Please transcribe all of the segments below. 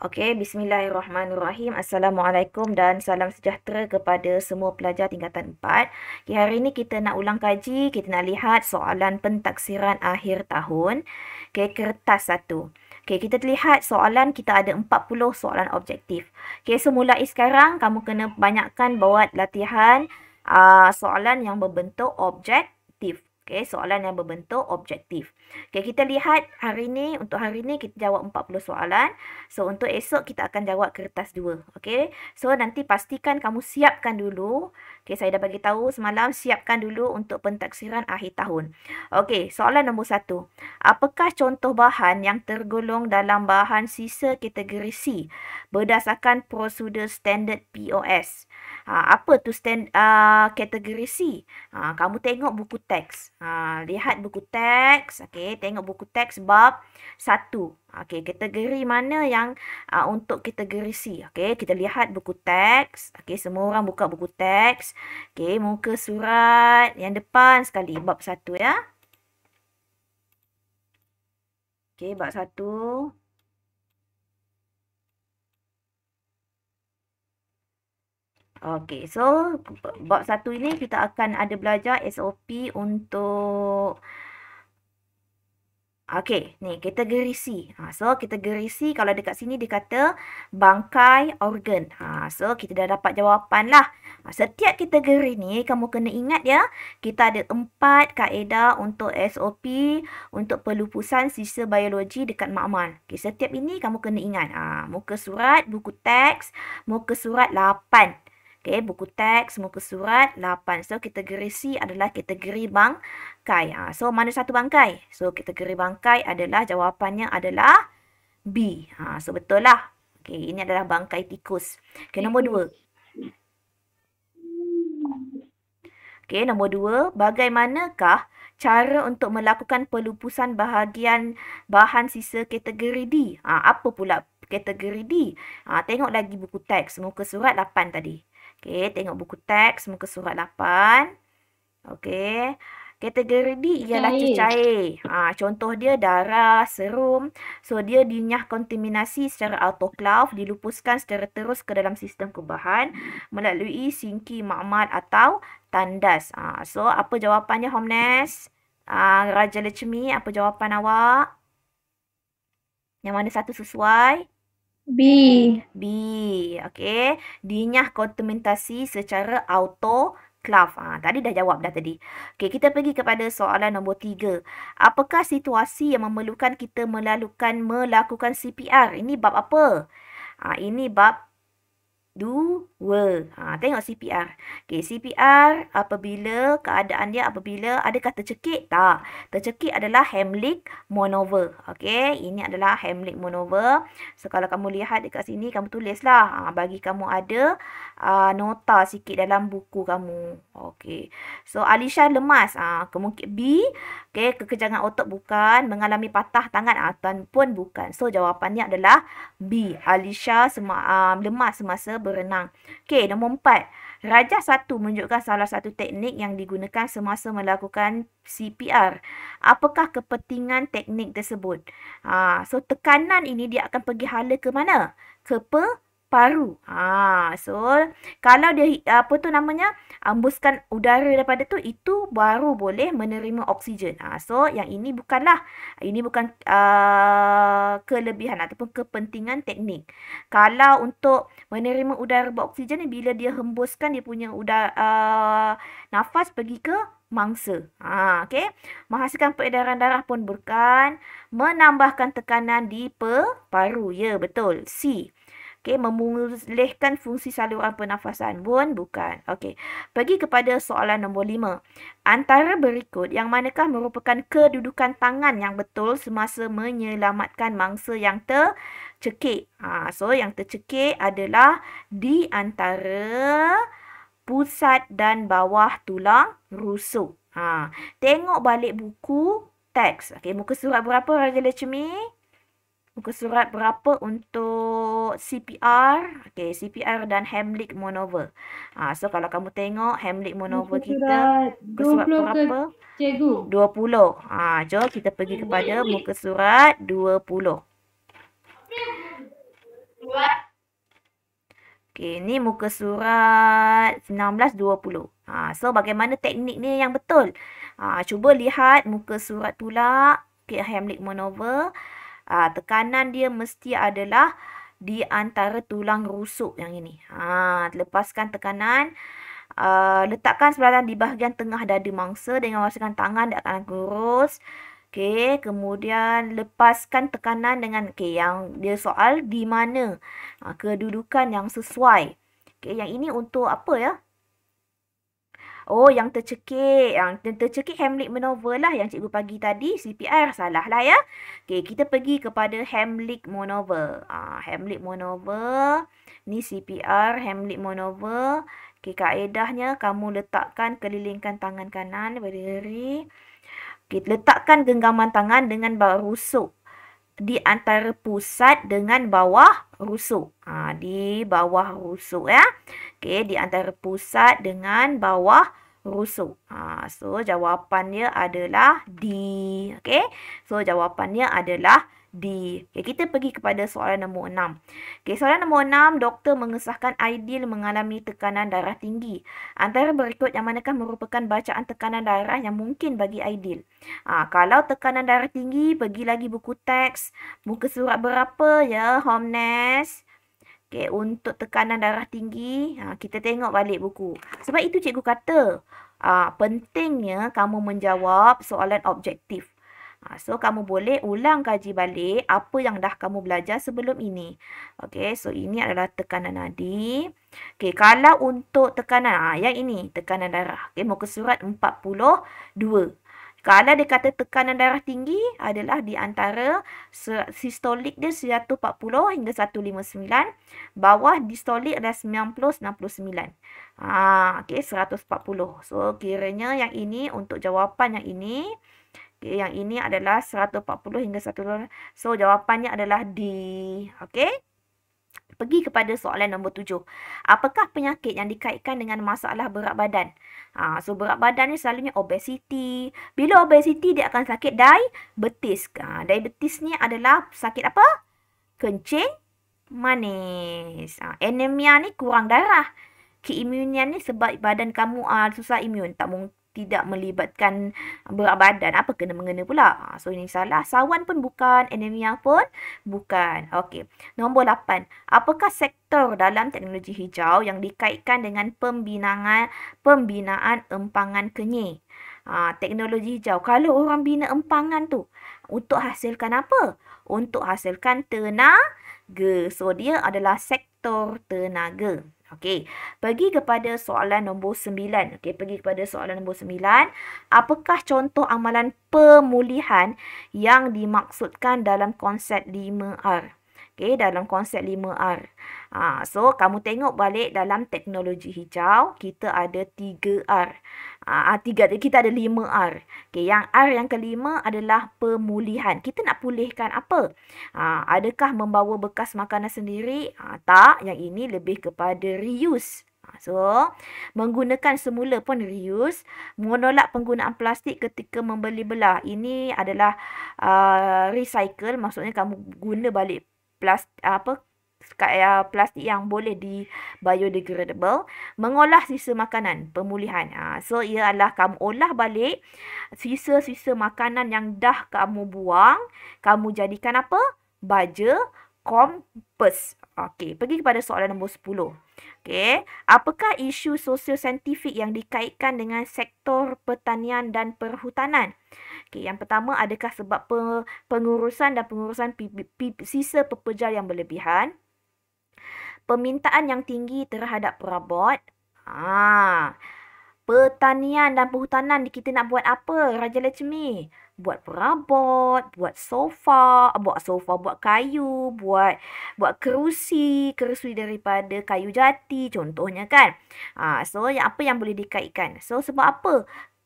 Okey, bismillahirrahmanirrahim. Assalamualaikum dan salam sejahtera kepada semua pelajar tingkatan 4. Okay, hari ini kita nak ulang kaji, kita nak lihat soalan pentaksiran akhir tahun. Okey, kertas 1. Okey, kita lihat soalan kita ada 40 soalan objektif. Okey, semula so sekarang kamu kena banyakkan buat latihan uh, soalan yang berbentuk objektif. Okay, soalan yang berbentuk objektif. Okay, kita lihat hari ni, untuk hari ni kita jawab 40 soalan. So, untuk esok kita akan jawab kertas 2. Okay, so nanti pastikan kamu siapkan dulu. Okay, saya dah bagi tahu semalam siapkan dulu untuk pentaksiran akhir tahun. Okay, soalan nombor 1. Apakah contoh bahan yang tergolong dalam bahan sisa kategori C berdasarkan prosedur standard POS? Ha, apa tu stand uh, kategori C? Ha, kamu tengok buku teks. Ha, lihat buku teks. Okay, tengok buku teks bab 1. Okay, kategori mana yang uh, untuk kategori C? Okay, kita lihat buku teks. Okay, semua orang buka buku teks. Okay, muka surat yang depan sekali bab 1 ya. Okay, bab 1. Okay, so bab satu ini kita akan ada belajar SOP untuk... Okay, ni kategori C. Ha, so, kategori C kalau dekat sini dia kata bangkai organ. Ha, so, kita dah dapat jawapan lah. Ha, setiap kategori ni, kamu kena ingat ya, kita ada empat kaedah untuk SOP untuk pelupusan sisa biologi dekat makmal. Okay, setiap ini kamu kena ingat. Ha, muka surat, buku teks, muka surat 8. Okay, buku teks, muka surat, 8. So, kategori C adalah kategori bangkai. Ha, so, mana satu bangkai? So, kategori bangkai adalah jawapannya adalah B. Ha, so, betul lah. Okay, ini adalah bangkai tikus. Okay, nombor dua. Okay, nombor dua. Bagaimanakah cara untuk melakukan pelupusan bahagian bahan sisa kategori D? Ha, apa pula kategori D? Ha, tengok lagi buku teks, muka surat 8 tadi. Okey, tengok buku teks muka surat 8. Okey. Kategori D ialah cecair. Ha, contoh dia darah, serum. So, dia dinyah kontaminasi secara autoclave, dilupuskan secara terus ke dalam sistem kubahan melalui singki makmal atau tandas. Ha, so, apa jawapannya, Homnes? Ha, Raja Lechmi, apa jawapan awak? Yang mana satu sesuai? Sesuai. B. B. Okey. Dinyah kontimentasi secara auto Clough. Ah, ha, tadi dah jawab dah tadi. Okay kita pergi kepada soalan nombor tiga. Apakah situasi yang memerlukan kita melakukan melakukan CPR? Ini bab apa? Ha, ini bab dua. Ha, tengok CPR. Okay, CPR apabila keadaan dia apabila kata tercekik? Tak. Tercekik adalah Hamlet Monover. Okay, ini adalah Hamlet Monover. So, kalau kamu lihat dekat sini, kamu tulislah. Ha, bagi kamu ada uh, nota sikit dalam buku kamu. Okay. So, Alisha lemas. Ha, kemungkin B. Okay, kekejangan otot bukan. Mengalami patah tangan ataupun pun bukan. So, jawapannya adalah B. Alisha sema, uh, lemas semasa berenang. Okey, nombor empat. Raja satu menunjukkan salah satu teknik yang digunakan semasa melakukan CPR. Apakah kepentingan teknik tersebut? Ha, so, tekanan ini dia akan pergi hala ke mana? Ke paru. ah, so kalau dia apa tu namanya hembuskan udara daripada tu itu baru boleh menerima oksigen. ah, so yang ini bukanlah ini bukan uh, kelebihan ataupun kepentingan teknik. Kalau untuk menerima udara beroksigen ni bila dia hembuskan dia punya udara uh, nafas pergi ke mangsa. Ha, okay. Menghasilkan peredaran darah pun bukan menambahkan tekanan di pe-paru, Ya, betul. C. Okay, memulihkan fungsi saluran pernafasan pun bukan. Okay, Pergi kepada soalan nombor lima. Antara berikut yang manakah merupakan kedudukan tangan yang betul semasa menyelamatkan mangsa yang tercekik? Ha, so yang tercekik adalah di antara pusat dan bawah tulang rusuk. Ha, tengok balik buku teks. Okay, muka surat berapa Raja Lechmi? muka surat berapa untuk CPR, okay, CPR dan Hamlet Monover. Ha, so kalau kamu tengok Hamlet Monover muka kita, muka surat berapa? Ke cikgu. 20. Ha, jom kita pergi kepada muka surat 20. Okay, ni muka surat 19, 20. Ha, so bagaimana teknik ni yang betul? Ha, cuba lihat muka surat pula. Okay, Hamlet Monover. Okay ha, tekanan dia mesti adalah di antara tulang rusuk yang ini. Ha, lepaskan tekanan. Uh, letakkan sebelah tangan di bahagian tengah dada mangsa dengan wasakan tangan di atas kurus. Okey, kemudian lepaskan tekanan dengan okey yang dia soal di mana uh, kedudukan yang sesuai. Okey, yang ini untuk apa ya? Oh, yang tercekik. Yang tercekik Hamlet Monover lah yang cikgu pagi tadi. CPR salah lah ya. Okay, kita pergi kepada Hamlet Monover. Ah, Hamlet Monover. Ni CPR Hamlet Monover. Okay, kaedahnya kamu letakkan kelilingkan tangan kanan berdiri. Okay, letakkan genggaman tangan dengan bau rusuk. Di antara pusat dengan bawah rusuk. Ha, di bawah rusuk ya. Okey, di antara pusat dengan bawah Rousseau. Ha, so, jawapannya adalah D. Okay? So, jawapannya adalah D. Okay, kita pergi kepada soalan nombor 6. Okay, soalan nombor 6, doktor mengesahkan ideal mengalami tekanan darah tinggi. Antara berikut yang manakah merupakan bacaan tekanan darah yang mungkin bagi ideal. Ha, kalau tekanan darah tinggi, pergi lagi buku teks. Muka surat berapa ya, Homnes? Homnes? Okay, untuk tekanan darah tinggi, ha, kita tengok balik buku. Sebab itu cikgu kata, ha, pentingnya kamu menjawab soalan objektif. Ha, so, kamu boleh ulang kaji balik apa yang dah kamu belajar sebelum ini. Okay, so ini adalah tekanan nadi. Okay, kalau untuk tekanan, yang ini tekanan darah. Okay, muka surat 42. Kalau dia kata tekanan darah tinggi adalah di antara sistolik dia 140 hingga 159. Bawah distolik adalah 90 69. Ha, okay, 140. So, kiranya yang ini untuk jawapan yang ini. Okay, yang ini adalah 140 hingga 100. So, jawapannya adalah D. Okay. Pergi kepada soalan nombor tujuh. Apakah penyakit yang dikaitkan dengan masalah berat badan? Ha, so, berat badan ni selalunya obesiti. Bila obesiti, dia akan sakit diabetes. Ha, diabetes ni adalah sakit apa? Kencing manis. Ha, anemia ni kurang darah. Keimunian ni sebab badan kamu uh, susah imun. Tak, tidak melibatkan eh, berat badan. Apa kena mengena pula? Ha, so ini salah. Sawan pun bukan, anemia pun bukan. Okey. Nombor 8. Apakah sektor dalam teknologi hijau yang dikaitkan dengan pembinaan pembinaan empangan kenyir? Ha, teknologi hijau. Kalau orang bina empangan tu, untuk hasilkan apa? Untuk hasilkan tenaga. So dia adalah sektor tenaga. Okey, pergi kepada soalan nombor sembilan. Okey, pergi kepada soalan nombor sembilan. Apakah contoh amalan pemulihan yang dimaksudkan dalam konsep 5R? Okay, dalam konsep 5R. Ha, ah, so, kamu tengok balik dalam teknologi hijau, kita ada 3R. Ah, ah tiga kita ada lima R. Okey yang R yang kelima adalah pemulihan. Kita nak pulihkan apa? Ah adakah membawa bekas makanan sendiri? Ah tak, yang ini lebih kepada reuse. Ah, so, menggunakan semula pun reuse, menolak penggunaan plastik ketika membeli belah. Ini adalah uh, recycle, maksudnya kamu guna balik plastik apa Kaya eh, plastik yang boleh di biodegradable mengolah sisa makanan pemulihan uh, so adalah kamu olah balik sisa-sisa makanan yang dah kamu buang kamu jadikan apa baja kompos okey pergi kepada soalan nombor 10 Okay. Apakah isu sosio-saintifik yang dikaitkan dengan sektor pertanian dan perhutanan? Okay. Yang pertama, adakah sebab pengurusan dan pengurusan sisa pepejal yang berlebihan? Permintaan yang tinggi terhadap perabot. Ha. Ah, pertanian dan perhutanan kita nak buat apa, Raja Lechmi? Buat perabot, buat sofa, buat sofa, buat kayu, buat buat kerusi, kerusi daripada kayu jati contohnya kan. Ha, so, yang apa yang boleh dikaitkan? So, sebab apa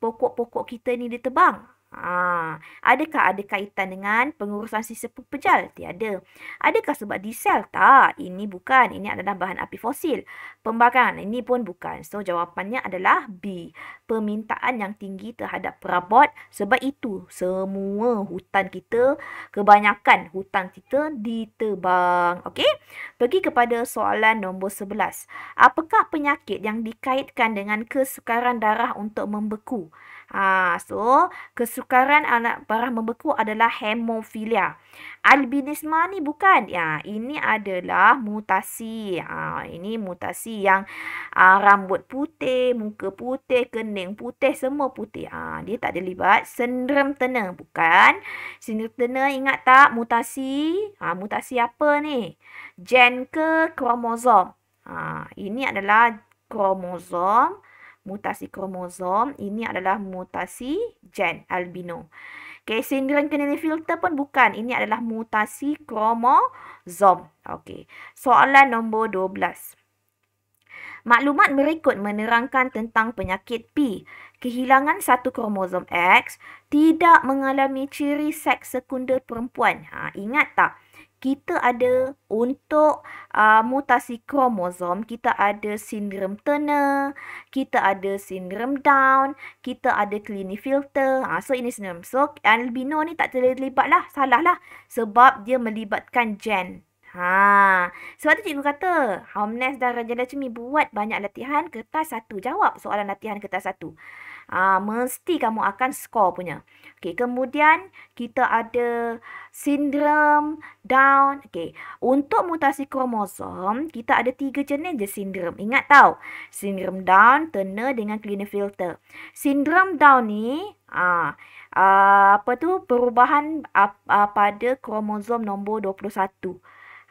pokok-pokok kita ni ditebang? Ha, adakah ada kaitan dengan pengurusan si sepuh pejal? Tiada. Adakah sebab diesel? Tak. Ini bukan. Ini adalah bahan api fosil. Pembakaran? Ini pun bukan. So, jawapannya adalah B. Permintaan yang tinggi terhadap perabot. Sebab itu, semua hutan kita, kebanyakan hutan kita ditebang. Okey? Pergi kepada soalan nombor 11. Apakah penyakit yang dikaitkan dengan kesukaran darah untuk membeku? Ha, so, kesukaran anak parah membeku adalah hemofilia. Albinisme ni bukan. Ya, ini adalah mutasi. Ha, ini mutasi yang ha, rambut putih, muka putih, kening putih, semua putih. Ha, dia tak ada libat. Sindrom tenang bukan. Sindrom tenang ingat tak mutasi? Ha, mutasi apa ni? Gen ke kromosom? Ha, ini adalah kromosom. Kromosom mutasi kromosom ini adalah mutasi gen albino. Okay, sindrom kenini filter pun bukan. Ini adalah mutasi kromosom. Okay, soalan nombor 12. Maklumat berikut menerangkan tentang penyakit P. Kehilangan satu kromosom X tidak mengalami ciri seks sekunder perempuan. Ha, ingat tak? kita ada untuk uh, mutasi kromosom, kita ada sindrom Turner, kita ada sindrom Down, kita ada klinik filter. Uh, so, ini sindrom. So, albino ni tak terlibat lah. Salah lah. Sebab dia melibatkan gen. Ha. Sebab tu cikgu kata, Homeness dan Raja Lachmi buat banyak latihan kertas satu. Jawab soalan latihan kertas satu. Ah uh, mesti kamu akan score punya. Okey, kemudian kita ada sindrom down. Okey, untuk mutasi kromosom, kita ada tiga jenis je sindrom. Ingat tau, sindrom down terkena dengan cleaner filter. Sindrom down ni ah uh, uh, apa tu perubahan uh, uh, pada kromosom nombor 21.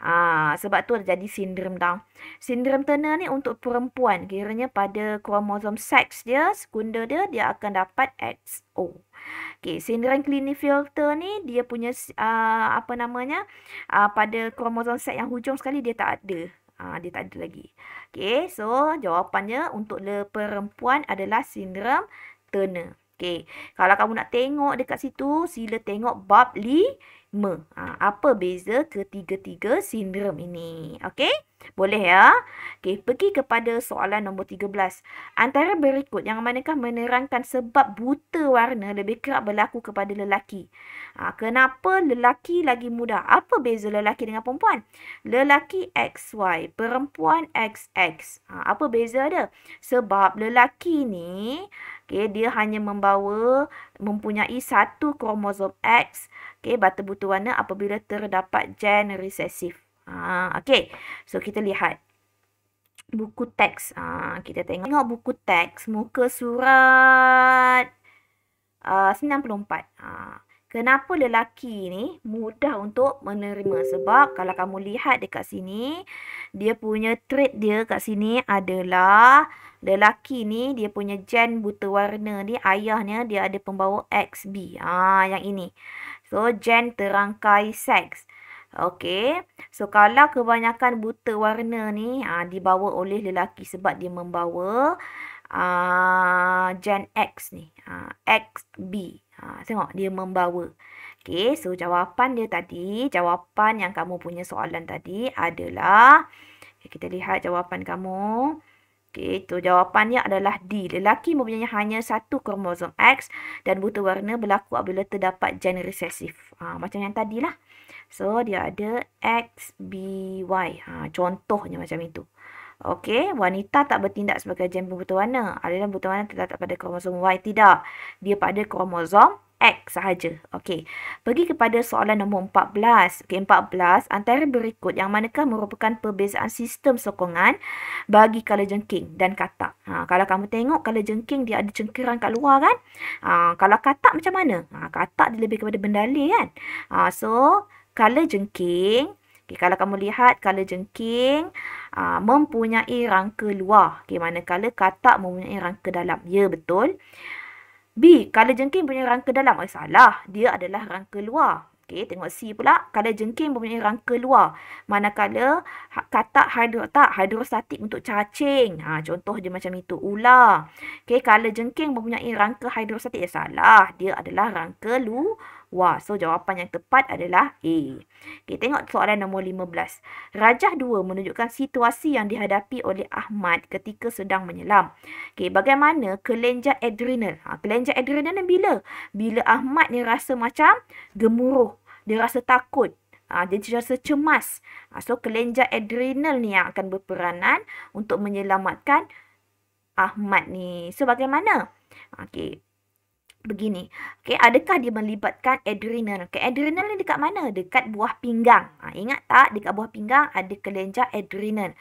Ha, sebab tu jadi sindrom tau. Sindrom Turner ni untuk perempuan. Kiranya pada kromosom seks dia, sekunder dia, dia akan dapat XO. Okay, sindrom filter ni dia punya uh, apa namanya uh, pada kromosom seks yang hujung sekali dia tak ada. Ha, dia tak ada lagi. Okay, so jawapannya untuk le perempuan adalah sindrom Turner. Okay, kalau kamu nak tengok dekat situ, sila tengok bab 5 me. Ha, ah, apa beza ketiga-tiga sindrom ini? Okey? Boleh ya? Okey, pergi kepada soalan nombor 13. Antara berikut yang manakah menerangkan sebab buta warna lebih kerap berlaku kepada lelaki? Ha, kenapa lelaki lagi mudah? Apa beza lelaki dengan perempuan? Lelaki XY, perempuan XX. Ha, ah, apa beza dia? Sebab lelaki ni, okay dia hanya membawa mempunyai satu kromosom X, okey, bata buta warna apabila terdapat gen resesif. Ah okay. So, kita lihat. Buku teks. Ah kita tengok. tengok buku teks. Muka surat ah, uh, 94. Ah kenapa lelaki ni mudah untuk menerima? Sebab kalau kamu lihat dekat sini, dia punya trait dia kat sini adalah lelaki ni, dia punya gen buta warna ni, ayahnya dia ada pembawa XB. ah yang ini. So, gen terangkai seks. Okey. So kalau kebanyakan buta warna ni ha, dibawa oleh lelaki sebab dia membawa a uh, gen X ni. Uh, ah, XB. Ha, ah, tengok dia membawa. Okey, so jawapan dia tadi, jawapan yang kamu punya soalan tadi adalah okay, kita lihat jawapan kamu. Okey, tu jawapannya adalah D. Lelaki mempunyai hanya satu kromosom X dan buta warna berlaku apabila terdapat gen resesif. Ha, macam yang tadilah. lah. So, dia ada XBY. Ha, contohnya macam itu. Okey, wanita tak bertindak sebagai jenis pembentuk warna. Aliran pembentuk warna terletak pada kromosom Y? Tidak. Dia pada kromosom X sahaja. Okey, pergi kepada soalan nombor 14. Okey, 14. Antara berikut yang manakah merupakan perbezaan sistem sokongan bagi kala jengking dan katak. Ha, kalau kamu tengok kala jengking dia ada cengkeran kat luar kan? Ha, kalau katak macam mana? Ha, katak dia lebih kepada bendali kan? Ha, so, color jengking. Okay, kalau kamu lihat color jengking uh, mempunyai rangka luar. Okay, manakala katak mempunyai rangka dalam. Ya, betul. B, color jengking punya rangka dalam. Oh, salah. Dia adalah rangka luar. Okay, tengok C pula. Color jengking mempunyai rangka luar. Manakala ha, katak hidrostatik, hidrostatik untuk cacing. Ha, contoh dia macam itu. Ular. Okay, color jengking mempunyai rangka hidrostatik. Ya, salah. Dia adalah rangka luar. Wah, so jawapan yang tepat adalah A. Okay, tengok soalan nombor 15. Rajah 2 menunjukkan situasi yang dihadapi oleh Ahmad ketika sedang menyelam. Okay, bagaimana kelenjar adrenal? Ha, kelenjar adrenal ni bila? Bila Ahmad ni rasa macam gemuruh. Dia rasa takut. Ha, dia rasa cemas. Ha, so, kelenjar adrenal ni yang akan berperanan untuk menyelamatkan Ahmad ni. So, bagaimana? Ha, okay begini. Okey, adakah dia melibatkan adrenal? Okay, adrenal ni dekat mana? Dekat buah pinggang. Ha, ingat tak dekat buah pinggang ada kelenjar adrenal.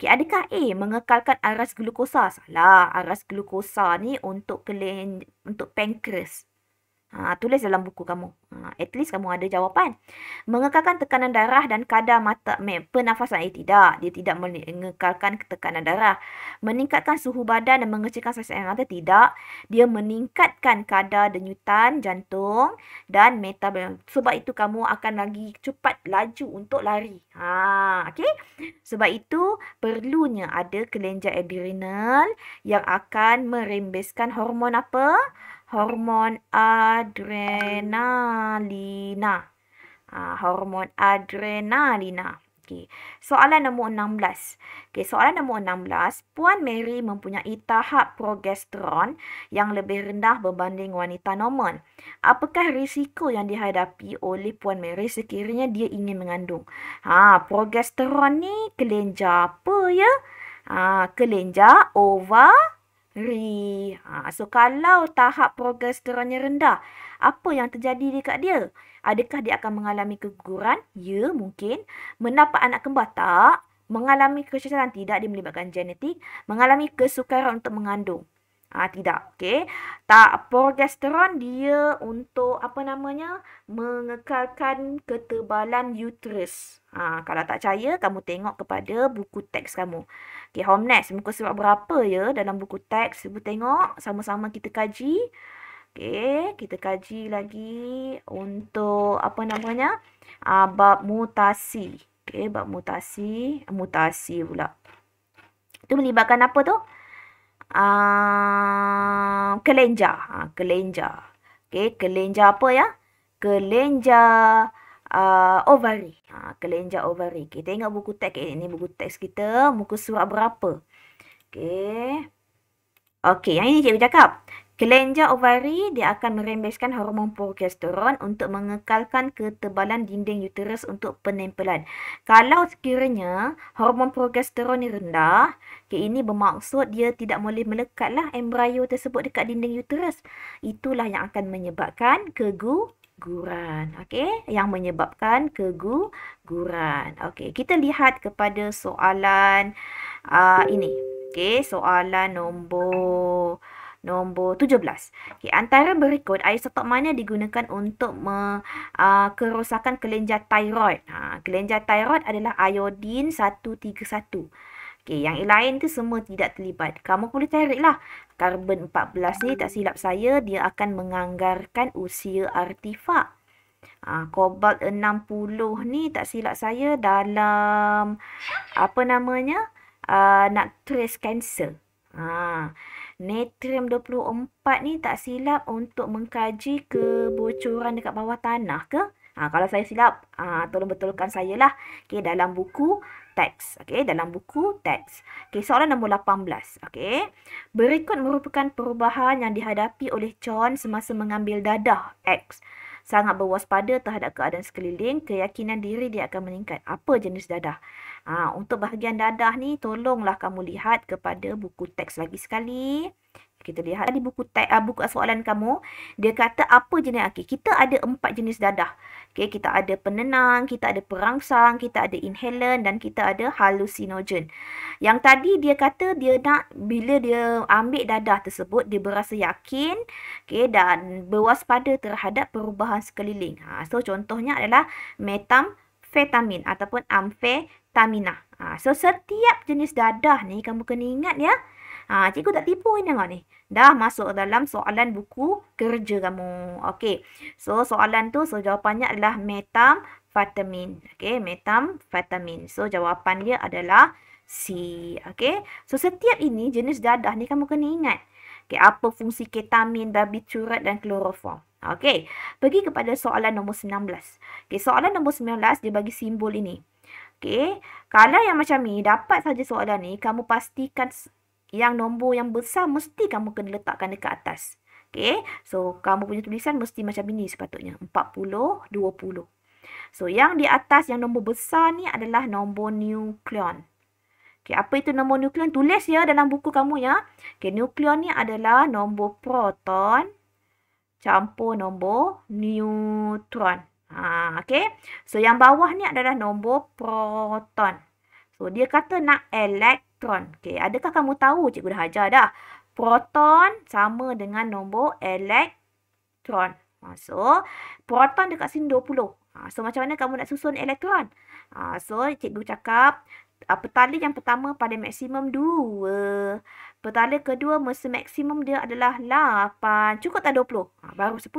Okey, adakah A mengekalkan aras glukosa? Salah. Aras glukosa ni untuk kelen untuk pankreas. Ha, tulis dalam buku kamu. Ha, at least kamu ada jawapan. Mengekalkan tekanan darah dan kadar mata me, penafasan. Eh, tidak. Dia tidak mengekalkan tekanan darah. Meningkatkan suhu badan dan mengecilkan sesuatu air mata. Tidak. Dia meningkatkan kadar denyutan jantung dan metabolisme. Sebab itu kamu akan lagi cepat laju untuk lari. Ha, okay? Sebab itu perlunya ada kelenjar adrenal yang akan merembeskan hormon apa? hormon adrenalina. Ha, hormon adrenalina. Okay. Soalan nombor 16. Okay, soalan nombor 16, Puan Mary mempunyai tahap progesteron yang lebih rendah berbanding wanita normal. Apakah risiko yang dihadapi oleh Puan Mary sekiranya dia ingin mengandung? Ha, progesteron ni kelenjar apa ya? Ha, kelenjar ova Ri. Ha, so kalau tahap progesteronnya rendah, apa yang terjadi dekat dia? Adakah dia akan mengalami keguguran? Ya, mungkin. Mendapat anak kembar? Tak. Mengalami kecacatan? Tidak. Dia melibatkan genetik. Mengalami kesukaran untuk mengandung? Ah ha, tidak. Okay. Tak progesteron dia untuk apa namanya? Mengekalkan ketebalan uterus. Ha, kalau tak percaya, kamu tengok kepada buku teks kamu. Okay, home next. Muka surat berapa ya dalam buku teks? Cuba tengok. Sama-sama kita kaji. Okay, kita kaji lagi untuk apa namanya? Uh, bab mutasi. Okay, bab mutasi. Mutasi pula. Itu melibatkan apa tu? Uh, kelenjar. Ha, kelenjar. Okay, kelenjar apa ya? Kelenjar uh, ah, ovary. Ha, ah, kelenjar ovary. Kita ingat buku teks. Okay, ini buku teks kita. Muka surat berapa. Okey. Okey. Yang ini cikgu cakap. Kelenjar ovary dia akan merembeskan hormon progesteron untuk mengekalkan ketebalan dinding uterus untuk penempelan. Kalau sekiranya hormon progesteron ni rendah, okay, ini bermaksud dia tidak boleh melekatlah embrio tersebut dekat dinding uterus. Itulah yang akan menyebabkan kegu keguguran. Okey, yang menyebabkan keguguran. Okey, kita lihat kepada soalan uh, ini. Okey, soalan nombor nombor 17. Okey, antara berikut air setop mana digunakan untuk me, uh, kerosakan kelenjar tiroid? Ha, kelenjar tiroid adalah iodin 131. Okay, yang lain tu semua tidak terlibat. Kamu boleh cari lah. Karbon 14 ni tak silap saya, dia akan menganggarkan usia artifak. Ha, kobalt 60 ni tak silap saya dalam apa namanya uh, nak trace cancer. Ha, Natrium 24 ni tak silap untuk mengkaji kebocoran dekat bawah tanah ke? Ha, kalau saya silap, ha, tolong betulkan saya lah. Okay, dalam buku teks. Okey, dalam buku teks. Okey, soalan nombor 18. Okey. Berikut merupakan perubahan yang dihadapi oleh John semasa mengambil dadah X. Sangat berwaspada terhadap keadaan sekeliling, keyakinan diri dia akan meningkat. Apa jenis dadah? Ha, untuk bahagian dadah ni, tolonglah kamu lihat kepada buku teks lagi sekali kita lihat di buku uh, buku soalan kamu dia kata apa jenis okay, kita ada empat jenis dadah okay, kita ada penenang kita ada perangsang kita ada inhalant dan kita ada halusinogen yang tadi dia kata dia nak bila dia ambil dadah tersebut dia berasa yakin okay, dan berwaspada terhadap perubahan sekeliling ha, so contohnya adalah metam vitamin ataupun amfetamina ha, so setiap jenis dadah ni kamu kena ingat ya Ha, cikgu tak tipu ni tengok ni. Dah masuk dalam soalan buku kerja kamu. Okey. So, soalan tu, so jawapannya adalah metamfetamin. Okey, metamfetamin. So, jawapan dia adalah C. Okey. So, setiap ini jenis dadah ni kamu kena ingat. Okey, apa fungsi ketamin, barbiturat dan kloroform. Okey. Pergi kepada soalan nombor 19. Okey, soalan nombor 19 dia bagi simbol ini. Okey. Kalau yang macam ni, dapat saja soalan ni, kamu pastikan yang nombor yang besar mesti kamu kena letakkan dekat atas. Okay, so kamu punya tulisan mesti macam ini sepatutnya. 40, 20. So yang di atas yang nombor besar ni adalah nombor nukleon. Okay, apa itu nombor nukleon? Tulis ya dalam buku kamu ya. Okay, nukleon ni adalah nombor proton campur nombor neutron. Ha, okay, so yang bawah ni adalah nombor proton. So dia kata nak elect elektron. Okey, adakah kamu tahu cikgu dah ajar dah? Proton sama dengan nombor elektron. Ha, so, proton dekat sini 20. Ha, so, macam mana kamu nak susun elektron? Ha, so, cikgu cakap, uh, yang pertama pada maksimum 2. Petali kedua mesti maksimum dia adalah 8. Cukup tak 20? Ha, baru 10.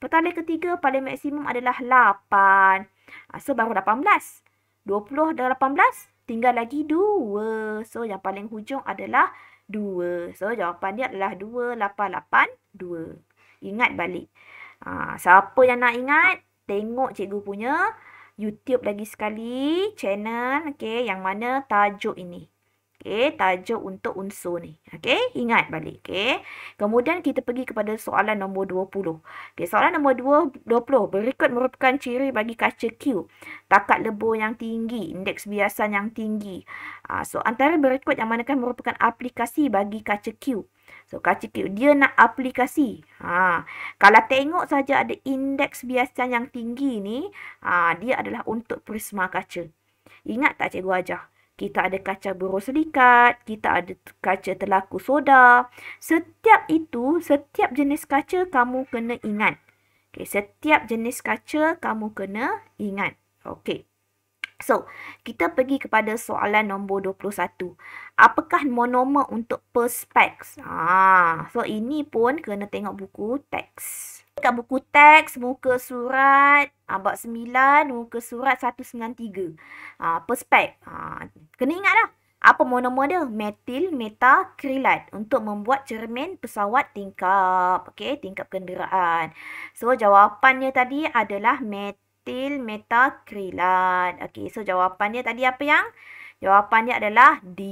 Petali ketiga pada maksimum adalah 8. Ha, so, baru 18. 20 dan 18? Tinggal lagi dua. So, yang paling hujung adalah dua. So, jawapan dia adalah dua, lapan, lapan, dua. Ingat balik. Ha, siapa yang nak ingat, tengok cikgu punya YouTube lagi sekali. Channel, okay, yang mana tajuk ini. Okey, tajuk untuk unsur ni. Okey, ingat balik. Okey. Kemudian kita pergi kepada soalan nombor 20. Okey, soalan nombor 20. Berikut merupakan ciri bagi kaca Q. Takat lebur yang tinggi, indeks biasan yang tinggi. Uh, so, antara berikut yang manakah merupakan aplikasi bagi kaca Q. So, kaca Q dia nak aplikasi. Ha, kalau tengok saja ada indeks biasan yang tinggi ni, uh, dia adalah untuk prisma kaca. Ingat tak cikgu ajar? kita ada kaca burung selikat, kita ada kaca telaku soda. Setiap itu, setiap jenis kaca kamu kena ingat. Okay, setiap jenis kaca kamu kena ingat. Okay. So, kita pergi kepada soalan nombor 21. Apakah monomer untuk perspex? Ah, so, ini pun kena tengok buku teks dekat buku teks muka surat ah, bab 9 muka surat 193. Ah perspek. Ah kena ingatlah. Apa monomer dia? Metil metakrilat untuk membuat cermin pesawat tingkap. Okey, tingkap kenderaan. So jawapannya tadi adalah metil metakrilat. Okey, so jawapannya tadi apa yang Jawapannya adalah D.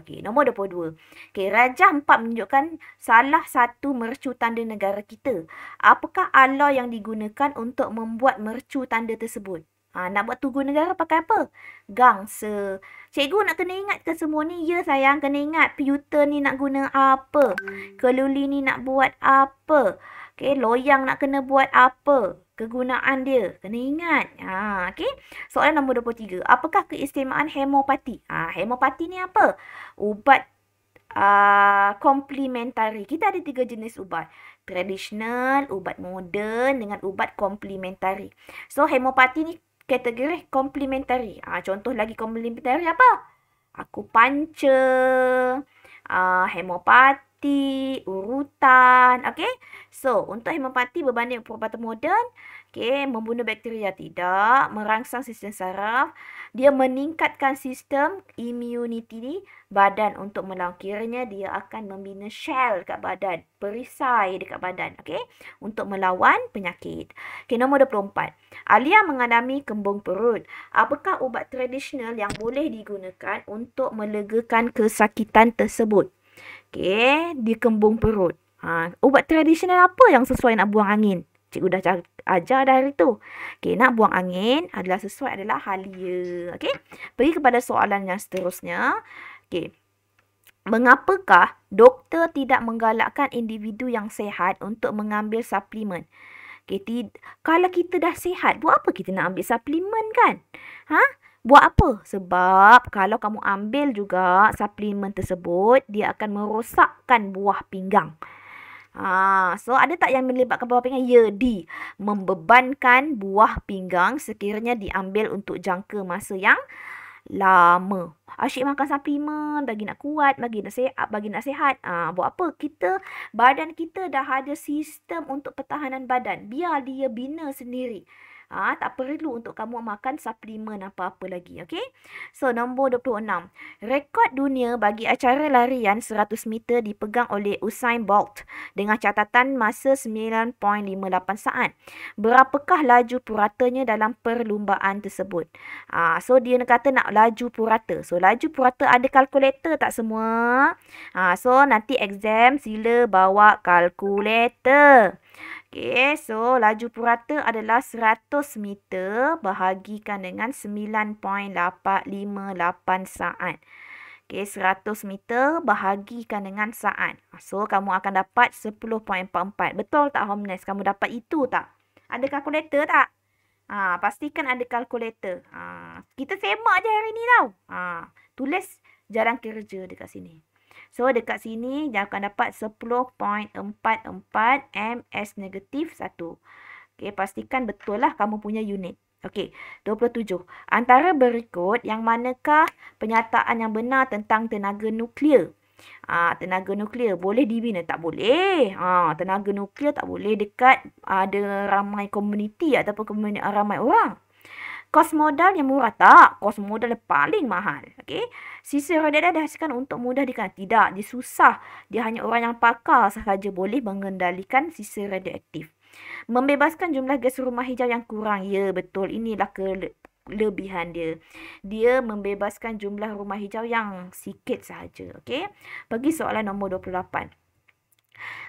Okey, nombor 22. Okey, rajah 4 menunjukkan salah satu mercu tanda negara kita. Apakah alor yang digunakan untuk membuat mercu tanda tersebut? Ha, nak buat tugu negara pakai apa? Gangsa. Cikgu nak kena ingat ke semua ni? Ya sayang, kena ingat. Pewter ni nak guna apa? Keluli ni nak buat apa? Okey, loyang nak kena buat apa? kegunaan dia. Kena ingat. Ha, okay. Soalan nombor 23. Apakah keistimewaan hemopati? Ha, hemopati ni apa? Ubat ah, komplementari. Uh, Kita ada tiga jenis ubat. Tradisional, ubat moden dengan ubat komplementari. So, hemopati ni kategori komplementari. Ha, contoh lagi komplementari apa? Aku panca Uh, hemopati hemopati, urutan, okay? So, untuk hemopati berbanding perubatan moden, okay, membunuh bakteria tidak, merangsang sistem saraf, dia meningkatkan sistem imuniti badan untuk melawan. Kiranya dia akan membina shell dekat badan, perisai dekat badan, okay? Untuk melawan penyakit. Okay, nombor 24. Alia mengalami kembung perut. Apakah ubat tradisional yang boleh digunakan untuk melegakan kesakitan tersebut? Okay, di kembung perut. Ha, ubat tradisional apa yang sesuai nak buang angin? Cikgu dah ajar dah hari tu. Okay, nak buang angin adalah sesuai adalah halia. Okay, pergi kepada soalan yang seterusnya. Okay, mengapakah doktor tidak menggalakkan individu yang sehat untuk mengambil suplemen? Okay, kalau kita dah sehat, buat apa kita nak ambil suplemen kan? Ha? Buat apa? Sebab kalau kamu ambil juga suplemen tersebut, dia akan merosakkan buah pinggang. Ha, so ada tak yang melibatkan buah pinggang? Ya, di membebankan buah pinggang sekiranya diambil untuk jangka masa yang lama. Asyik makan suplemen bagi nak kuat, bagi nak sehat, bagi nak sehat. Ha, buat apa? Kita badan kita dah ada sistem untuk pertahanan badan. Biar dia bina sendiri. Ha, tak perlu untuk kamu makan suplemen apa-apa lagi. Okay? So, nombor 26. Rekod dunia bagi acara larian 100 meter dipegang oleh Usain Bolt dengan catatan masa 9.58 saat. Berapakah laju puratanya dalam perlumbaan tersebut? Ha, so, dia kata nak laju purata. So, laju purata ada kalkulator tak semua? Ha, so, nanti exam sila bawa kalkulator. Okay, so laju purata adalah 100 meter bahagikan dengan 9.858 saat. Okay, 100 meter bahagikan dengan saat. So, kamu akan dapat 10.44. Betul tak, Homeless? Kamu dapat itu tak? Ada kalkulator tak? Ha, pastikan ada kalkulator. Ha, kita semak je hari ni tau. Ha, tulis jarang kerja dekat sini. So dekat sini dia akan dapat 10.44 ms negatif 1. Okey, pastikan betul lah kamu punya unit. Okey, 27. Antara berikut, yang manakah penyataan yang benar tentang tenaga nuklear? Ha, ah, tenaga nuklear boleh dibina? Tak boleh. Ha, tenaga nuklear tak boleh dekat ada ramai komuniti ataupun ramai orang kos modal yang murah tak? Kos modal yang paling mahal. Okay? Sisa redada dihasilkan untuk mudah dikenal. Tidak, dia susah. Dia hanya orang yang pakar sahaja boleh mengendalikan sisa radioaktif. Membebaskan jumlah gas rumah hijau yang kurang. Ya, betul. Inilah kelebihan dia. Dia membebaskan jumlah rumah hijau yang sikit sahaja. Okay? Pergi soalan nombor 28.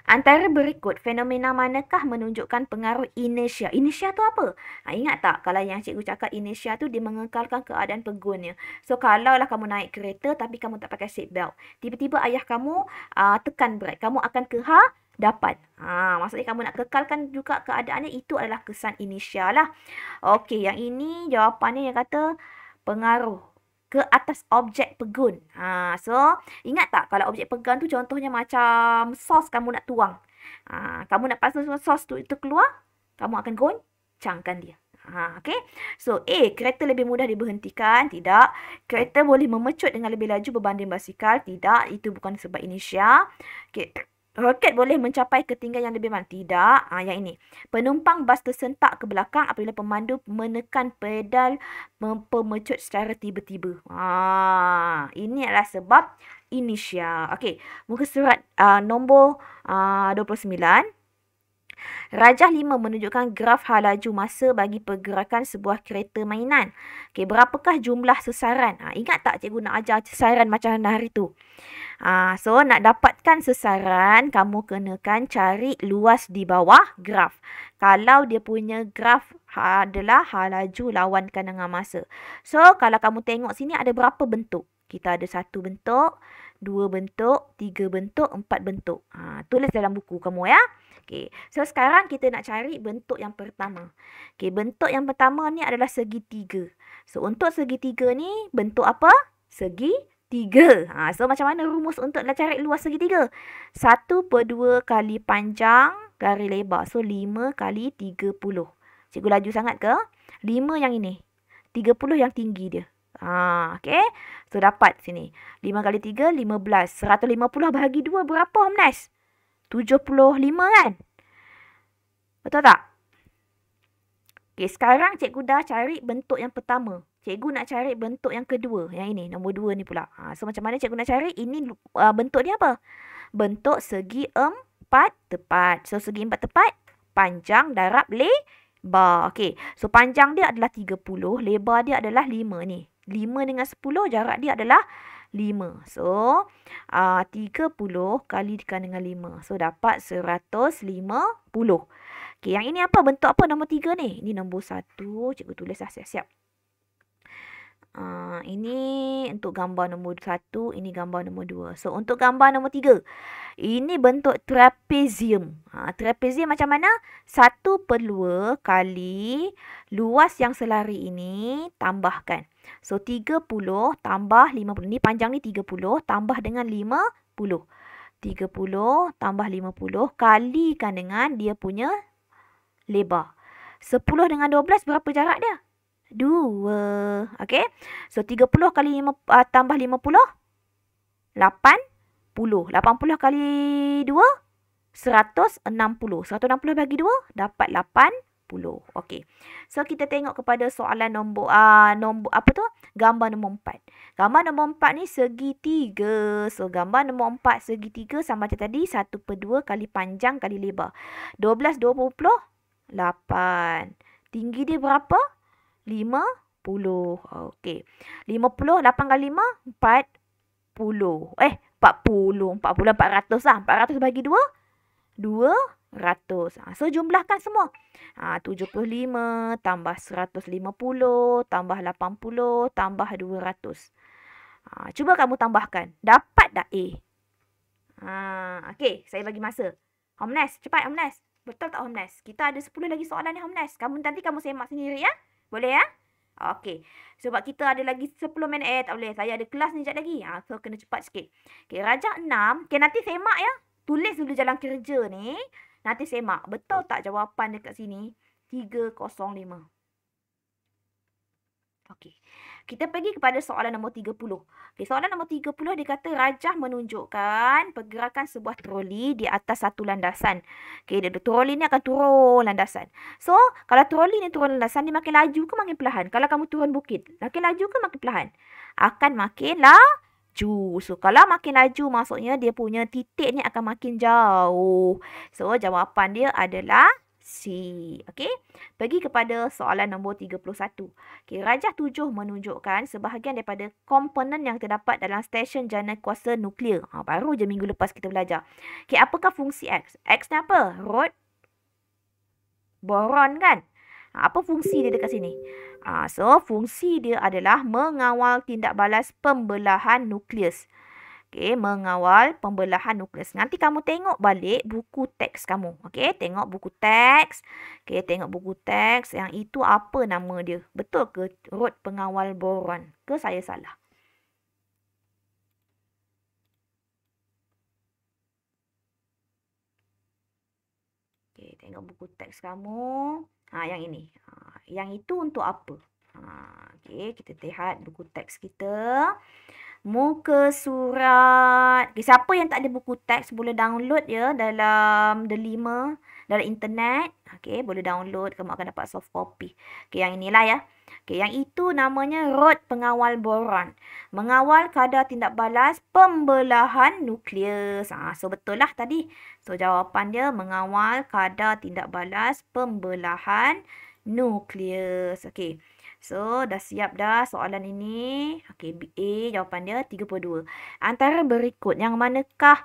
Antara berikut, fenomena manakah menunjukkan pengaruh inertia? Inertia tu apa? Ha, ingat tak kalau yang cikgu cakap inertia tu dia mengekalkan keadaan penggunanya. So, kalaulah kamu naik kereta tapi kamu tak pakai seat belt. Tiba-tiba ayah kamu uh, tekan brake. Kamu akan kehar dapat. Ha, maksudnya kamu nak kekalkan juga keadaannya. Itu adalah kesan inertia lah. Okey, yang ini jawapannya yang kata pengaruh ke atas objek pegun. Ha, so, ingat tak kalau objek pegun tu contohnya macam sos kamu nak tuang. Ha, kamu nak pasang sos tu itu keluar, kamu akan goncangkan dia. Ha, okay. So, A. Kereta lebih mudah diberhentikan. Tidak. Kereta boleh memecut dengan lebih laju berbanding basikal. Tidak. Itu bukan sebab inisial. Okay. Roket boleh mencapai ketinggian yang lebih mana? Tidak. Ha, yang ini. Penumpang bas tersentak ke belakang apabila pemandu menekan pedal pemecut secara tiba-tiba. Ha, ini adalah sebab inisial. Okey. Muka surat uh, nombor uh, 29. Rajah 5 menunjukkan graf halaju masa bagi pergerakan sebuah kereta mainan. Okey, berapakah jumlah sesaran? Ha, ah, ingat tak cikgu nak ajar sesaran macam mana hari tu? Ha, so, nak dapatkan sesaran, kamu kenakan cari luas di bawah graf. Kalau dia punya graf adalah halaju lawankan dengan masa. So, kalau kamu tengok sini ada berapa bentuk? Kita ada satu bentuk, dua bentuk, tiga bentuk, empat bentuk. Ha, tulis dalam buku kamu ya. Okey. So sekarang kita nak cari bentuk yang pertama. Okey, bentuk yang pertama ni adalah segitiga. So untuk segitiga ni bentuk apa? Segi tiga. Ha, so macam mana rumus untuk nak cari luas segitiga? Satu per dua kali panjang kali lebar. So lima kali tiga puluh. Cikgu laju sangat ke? Lima yang ini. Tiga puluh yang tinggi dia. Ha, okay. So dapat sini. Lima kali tiga lima belas. Seratus lima puluh bahagi dua berapa, Omnes? Um, 75 kan? Betul tak? Okey, sekarang cikgu dah cari bentuk yang pertama. Cikgu nak cari bentuk yang kedua. Yang ini, nombor dua ni pula. Ha, so, macam mana cikgu nak cari? Ini uh, bentuk dia apa? Bentuk segi empat tepat. So, segi empat tepat, panjang darab lebar. Okey, so panjang dia adalah 30, lebar dia adalah 5 ni. 5 dengan 10, jarak dia adalah 5. So, uh, 30 kalikan dengan 5. So, dapat 150. Okey, yang ini apa? Bentuk apa nombor 3 ni? Ini nombor 1. Cikgu tulis lah siap-siap. Uh, ini untuk gambar nombor satu, ini gambar nombor dua. So, untuk gambar nombor tiga, ini bentuk trapezium. Ha, trapezium macam mana? Satu perlua kali luas yang selari ini tambahkan. So, tiga puluh tambah lima puluh. Ini panjang ni tiga puluh tambah dengan lima puluh. Tiga puluh tambah lima 50 kalikan dengan dia punya lebar. Sepuluh dengan dua belas berapa jarak dia? 12. 2. Okey. So 30 kali 5 uh, ah, tambah 50 80. 80 kali 2 160. 160 bagi 2 dapat 80. Okey. So kita tengok kepada soalan nombor a uh, nombor apa tu? Gambar nombor 4. Gambar nombor 4 ni segi segitiga. So gambar nombor 4 segitiga sama macam tadi 1/2 kali panjang kali lebar. 12 20 8. Tinggi dia berapa? Lima puluh, oh, Okey. Lima puluh, lapan kali lima empat puluh. Eh, empat empat puluh, 40. empat 400 lah. ratus bagi dua, 200. Ha, ah, so jumlahkan semua. Ha, lima tambah seratus lima puluh, tambah lapan puluh, tambah 200. Ha, ah, cuba kamu tambahkan. Dapat tak A? Ha, okey, saya bagi masa. Homnes, cepat Homnes. Betul tak Homnes? Kita ada 10 lagi soalan ni Homnes. Kamu nanti kamu semak sendiri ya. Boleh ya? Okey. Sebab kita ada lagi 10 minit. Eh, tak boleh. Saya ada kelas ni sekejap lagi. Ha, so, kena cepat sikit. Okey, rajah 6. Okey, nanti semak ya. Tulis dulu jalan kerja ni. Nanti semak. Betul tak jawapan dekat sini? 305. Okey. Kita pergi kepada soalan nombor 30. Okay, soalan nombor 30 dia kata rajah menunjukkan pergerakan sebuah troli di atas satu landasan. Okay, dia, troli ni akan turun landasan. So, kalau troli ni turun landasan, dia makin laju ke makin perlahan? Kalau kamu turun bukit, makin laju ke makin perlahan? Akan makin laju. So, kalau makin laju maksudnya dia punya titik ni akan makin jauh. So, jawapan dia adalah... C. Okey. Pergi kepada soalan nombor 31. Okey, rajah 7 menunjukkan sebahagian daripada komponen yang terdapat dalam stesen jana kuasa nuklear. Ha, baru je minggu lepas kita belajar. Okey, apakah fungsi X? X ni apa? Rod boron kan? Ha, apa fungsi dia dekat sini? Ha, so, fungsi dia adalah mengawal tindak balas pembelahan nukleus. Okay, mengawal pembelahan nukleus. Nanti kamu tengok balik buku teks kamu. Okay, tengok buku teks. Okay, tengok buku teks. Yang itu apa nama dia? Betul ke rod pengawal boron? Ke saya salah? Okay, tengok buku teks kamu. Ha, yang ini. Ha, yang itu untuk apa? Ha, okay, kita lihat buku teks kita muka surat. Okay, siapa yang tak ada buku teks boleh download ya dalam The Lima dalam internet. Okey, boleh download kamu akan dapat soft copy. Okey, yang inilah ya. Okey, yang itu namanya rod pengawal boron. Mengawal kadar tindak balas pembelahan nukleus. Ah, so betul lah tadi. So jawapan dia mengawal kadar tindak balas pembelahan nukleus. Okey. So, dah siap dah soalan ini. Okay, A jawapan dia 32. Antara berikut, yang manakah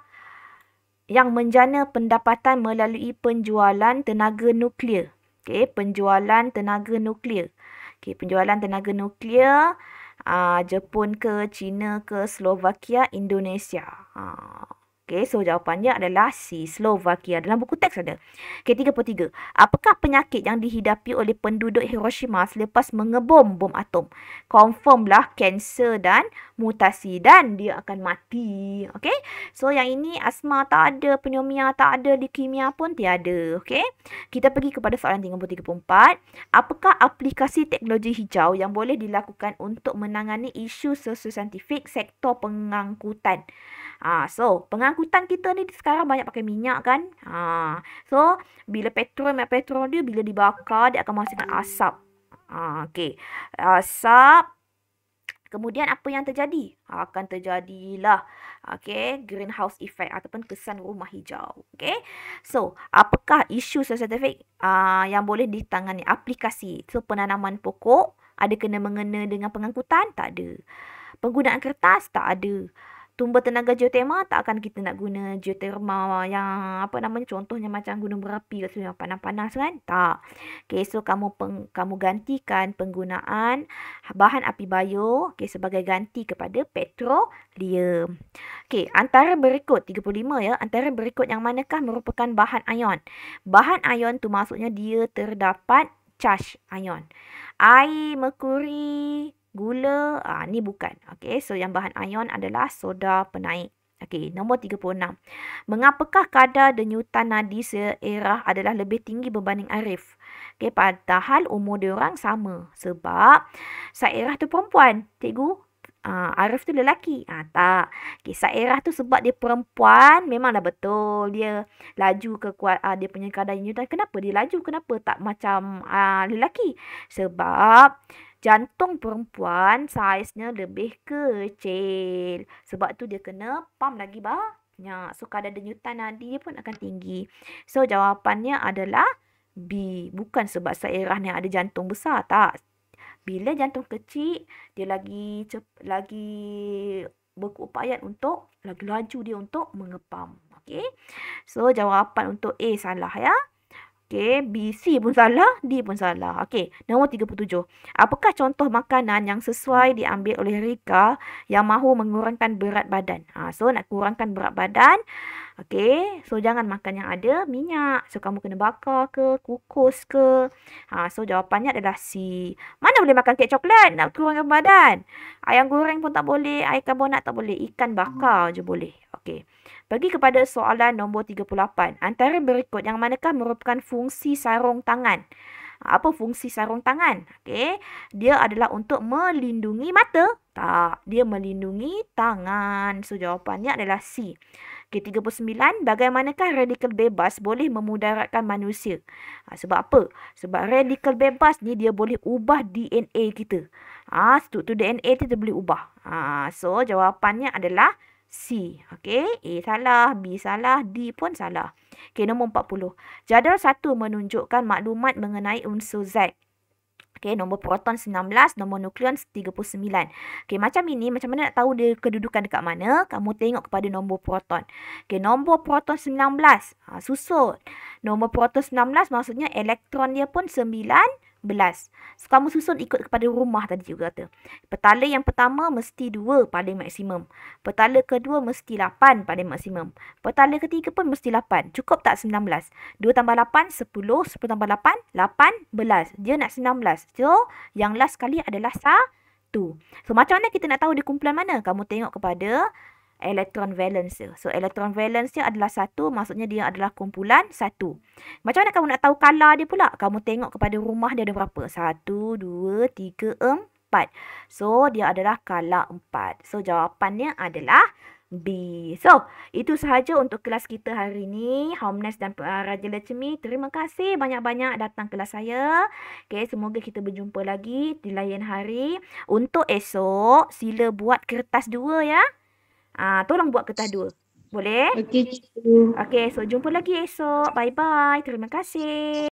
yang menjana pendapatan melalui penjualan tenaga nuklear? Okay, penjualan tenaga nuklear. Okay, penjualan tenaga nuklear. Uh, ah, Jepun ke, China ke, Slovakia, Indonesia. Haa. Ah. Okey, so jawapannya adalah C, Slovakia. Dalam buku teks ada. Okey, tiga. Apakah penyakit yang dihidapi oleh penduduk Hiroshima selepas mengebom bom atom? Confirmlah kanser dan mutasi dan dia akan mati. Okey, so yang ini asma tak ada, pneumonia tak ada, di kimia pun tiada. Okey, kita pergi kepada soalan tiga tiga empat. Apakah aplikasi teknologi hijau yang boleh dilakukan untuk menangani isu sosio-saintifik sektor pengangkutan? Ha, so, pengangkutan kita ni sekarang banyak pakai minyak kan? Ha, so, bila petrol, minyak petrol dia, bila dibakar, dia akan menghasilkan asap. Ha, ah, okay. Asap. Kemudian apa yang terjadi? Akan terjadilah okay, greenhouse effect ataupun kesan rumah hijau. Okay? So, apakah isu sosiotifik uh, yang boleh ditangani aplikasi? So, penanaman pokok ada kena mengena dengan pengangkutan? Tak ada. Penggunaan kertas? Tak ada tumbuh tenaga geotermal tak akan kita nak guna geotermal yang apa namanya contohnya macam gunung berapi ke yang panas-panas kan tak okey so kamu peng, kamu gantikan penggunaan bahan api bio okey sebagai ganti kepada petroleum okey antara berikut 35 ya antara berikut yang manakah merupakan bahan ion bahan ion tu maksudnya dia terdapat charge ion air merkuri gula ah ni bukan Okay, so yang bahan ion adalah soda penaik Okay, nombor 36 mengapakah kadar denyutan nadi seerah adalah lebih tinggi berbanding arif Okay, padahal umur dia orang sama sebab seerah tu perempuan cikgu Uh, Arif tu lelaki uh, Tak okay, Saerah tu sebab dia perempuan Memanglah betul Dia laju ke kuat uh, ah, Dia punya kadar denyutan Kenapa dia laju Kenapa tak macam uh, lelaki Sebab jantung perempuan saiznya lebih kecil. Sebab tu dia kena pump lagi banyak. So kadar denyutan nadi dia pun akan tinggi. So jawapannya adalah B. Bukan sebab sairah ni ada jantung besar tak. Bila jantung kecil, dia lagi cep, lagi berupaya untuk lagi laju dia untuk mengepam. Okay. So jawapan untuk A salah ya. Okey, B, C pun salah, D pun salah. Okey, nombor 37. Apakah contoh makanan yang sesuai diambil oleh Rika yang mahu mengurangkan berat badan? Ha, so, nak kurangkan berat badan, okey, so jangan makan yang ada minyak. So, kamu kena bakar ke, kukus ke. Ha, so, jawapannya adalah C. Mana boleh makan kek coklat nak kurangkan badan? Ayam goreng pun tak boleh, air karbonat tak boleh, ikan bakar je boleh. Okey. Pergi kepada soalan nombor 38. Antara berikut yang manakah merupakan fungsi sarung tangan? Apa fungsi sarung tangan? Okey. Dia adalah untuk melindungi mata. Tak, dia melindungi tangan. So jawapannya adalah C. puluh sembilan Bagaimanakah radikal bebas boleh memudaratkan manusia? Ha, sebab apa? Sebab radikal bebas ni dia boleh ubah DNA kita. Ah, ha, struktur DNA tu dia boleh ubah. Ah, ha, so jawapannya adalah C. Okey. A salah, B salah, D pun salah. Okey, nombor 40. Jadual 1 menunjukkan maklumat mengenai unsur Z. Okey, nombor proton 19, nombor nukleon 39. Okey, macam ini, macam mana nak tahu dia kedudukan dekat mana? Kamu tengok kepada nombor proton. Okey, nombor proton 19. Ha, susut. Nombor proton 19 maksudnya elektron dia pun 9, belas. So, kamu susun ikut kepada rumah tadi juga kata. Petala yang pertama mesti dua paling maksimum. Petala kedua mesti lapan paling maksimum. Petala ketiga pun mesti lapan. Cukup tak sembilan belas? Dua tambah lapan, sepuluh. Sepuluh tambah lapan, lapan, belas. Dia nak sembilan belas. So, yang last sekali adalah satu. So, macam mana kita nak tahu dia kumpulan mana? Kamu tengok kepada electron valence dia. So electron valence dia adalah satu, maksudnya dia adalah kumpulan satu. Macam mana kamu nak tahu color dia pula? Kamu tengok kepada rumah dia ada berapa? Satu, dua, tiga, empat. So dia adalah color empat. So jawapannya adalah B. So, itu sahaja untuk kelas kita hari ini. Homeless dan uh, Raja Lecemi, terima kasih banyak-banyak datang kelas saya. Okay, semoga kita berjumpa lagi di lain hari. Untuk esok, sila buat kertas dua ya. Ah, tolong buat kertas dua. Boleh? Okey. Okey, so jumpa lagi esok. Bye-bye. Terima kasih.